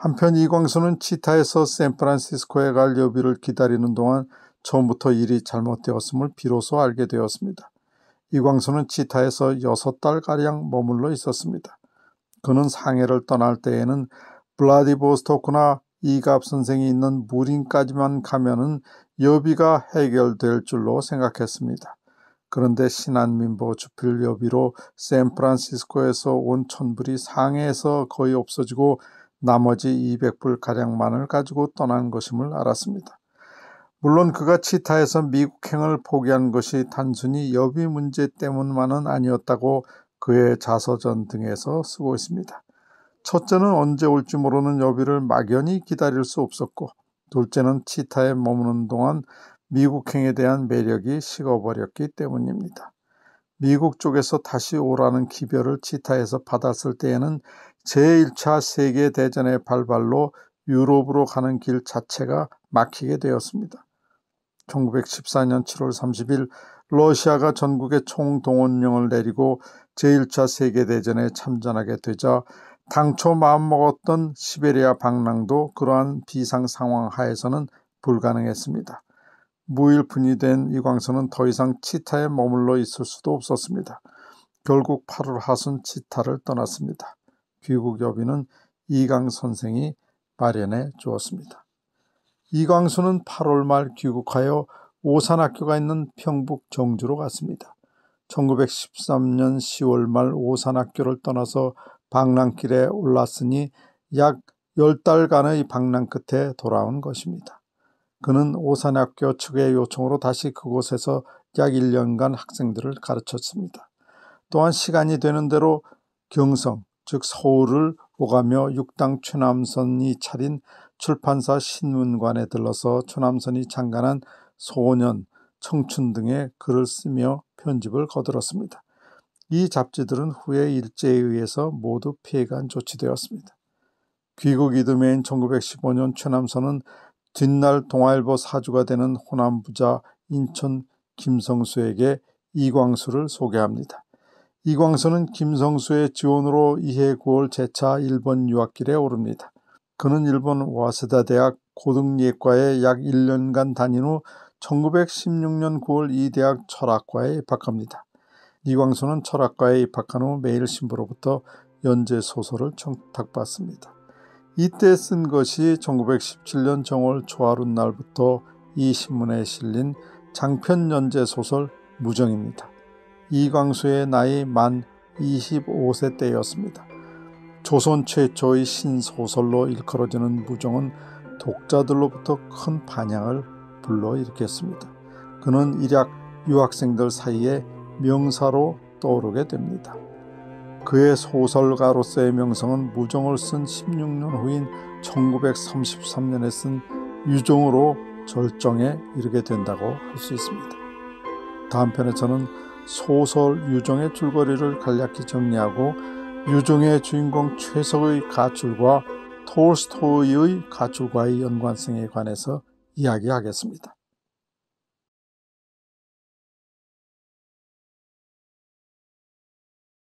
한편 이광수는 치타에서 샌프란시스코에 갈 여비를 기다리는 동안 처음부터 일이 잘못되었음을 비로소 알게 되었습니다. 이광수는 치타에서 6 달가량 머물러 있었습니다. 그는 상해를 떠날 때에는 블라디보스토크나 이갑 선생이 있는 무린까지만 가면은 여비가 해결될 줄로 생각했습니다. 그런데 신한민보 주필 여비로 샌프란시스코에서 온 천불이 상해에서 거의 없어지고 나머지 200불가량만을 가지고 떠난 것임을 알았습니다. 물론 그가 치타에서 미국행을 포기한 것이 단순히 여비 문제 때문만은 아니었다고 그의 자서전 등에서 쓰고 있습니다. 첫째는 언제 올지 모르는 여비를 막연히 기다릴 수 없었고, 둘째는 치타에 머무는 동안 미국행에 대한 매력이 식어버렸기 때문입니다. 미국 쪽에서 다시 오라는 기별을 치타해서 받았을 때에는 제1차 세계대전의 발발로 유럽으로 가는 길 자체가 막히게 되었습니다. 1914년 7월 30일 러시아가 전국에 총동원령을 내리고 제1차 세계대전에 참전하게 되자 당초 마음먹었던 시베리아 방랑도 그러한 비상 상황 하에서는 불가능했습니다. 무일분이 된 이광선은 더 이상 치타에 머물러 있을 수도 없었습니다. 결국 8월 하순 치타를 떠났습니다. 귀국 여비는 이광 선생이 마련해 주었습니다. 이광수는 8월 말 귀국하여 오산학교가 있는 평북 정주로 갔습니다. 1913년 10월 말 오산학교를 떠나서 방랑길에 올랐으니 약 10달간의 방랑 끝에 돌아온 것입니다. 그는 오산학교 측의 요청으로 다시 그곳에서 약 1년간 학생들을 가르쳤습니다. 또한 시간이 되는 대로 경성, 즉 서울을 오가며 육당 추남선이 차린 출판사 신문관에 들러서 추남선이 창간한 소년, 청춘 등의 글을 쓰며 편집을 거들었습니다. 이 잡지들은 후에 일제에 의해서 모두 피해간 조치되었습니다. 귀국 이듬해인 1915년 최남선은 뒷날 동아일보 사주가 되는 호남 부자 인천 김성수에게 이광수를 소개합니다. 이광수는 김성수의 지원으로 이해 9월 재차 일본 유학길에 오릅니다. 그는 일본 와세다 대학 고등예과에 약 1년간 다닌 후 1916년 9월 이 대학 철학과에 입학합니다. 이광수는 철학과에 입학한 후 매일신부로부터 연재 소설을 청탁받습니다. 이때 쓴 것이 1917년 정월 초하룻 날부터 이 신문에 실린 장편 연재 소설 무정입니다. 이광수의 나이 만 25세 때였습니다. 조선 최초의 신소설로 일컬어지는 무정은 독자들로부터 큰 반향을 불러일으켰습니다. 그는 일약 유학생들 사이에 명사로 떠오르게 됩니다. 그의 소설가로서의 명성은 무정을 쓴 16년 후인 1933년에 쓴 유종으로 절정에 이르게 된다고 할 수 있습니다. 다음 편에 저는 소설 유종의 줄거리를 간략히 정리하고 유종의 주인공 최석의 가출과 톨스토이의 가출과의 연관성에 관해서 이야기하겠습니다.